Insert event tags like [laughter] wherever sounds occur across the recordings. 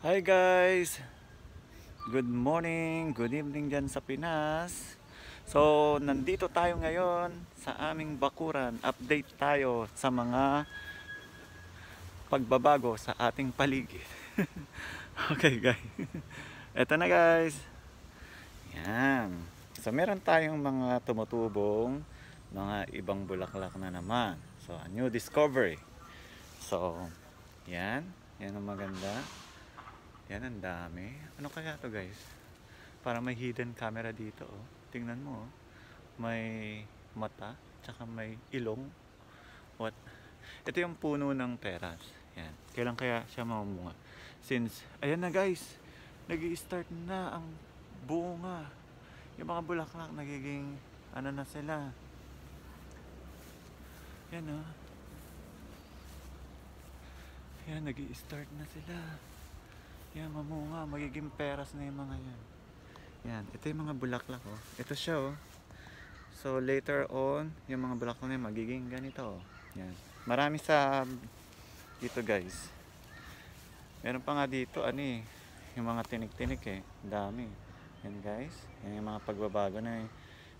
Hi guys! Good morning, good evening dyan sa Pinas. So, nandito tayo ngayon sa aming bakuran. Update tayo sa mga pagbabago sa ating paligid. [laughs] okay guys. [laughs] Eto na guys. Yan. So, meron tayong mga tumutubong mga ibang bulaklak na naman. So, a new discovery. So, yan. Yan ang maganda. Yan, ang dami. Ano kaya to guys? Para may hidden camera dito, oh. Tingnan mo, oh. May mata, tsaka may ilong. What? Ito yung puno ng peras. Yan. Kailan kaya siya mamumunga? Since, ayan na guys, nag start na ang bunga. Yung mga bulaklak, nagiging, ano na sila. Yan, oh. Yan, nag i start na sila. Yan, mamunga. Magiging peras na yung mga yan. Yan. Ito yung mga bulaklak, oh. Ito siya, oh. So, later on, yung mga bulaklak na yan, magiging ganito, oh. Yan. Marami sa um, dito, guys. Meron pa nga dito, ano eh. Yung mga tinik-tinik, eh. Dami. Yan, guys. Yan yung mga pagbabago na eh,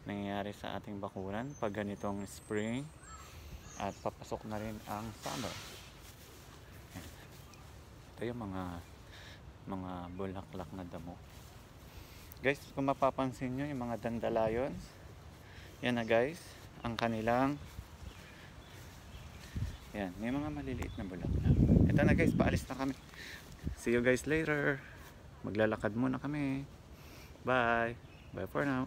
nangyayari sa ating bakuran pag ganitong spring at papasok na rin ang summer. Ito yung mga mga bulaklak na damo guys kung mapapansin nyo yung mga dandelions yan na guys ang kanilang yan may mga maliliit na bulaklak ito na guys paalis na kami see you guys later maglalakad muna kami bye bye for now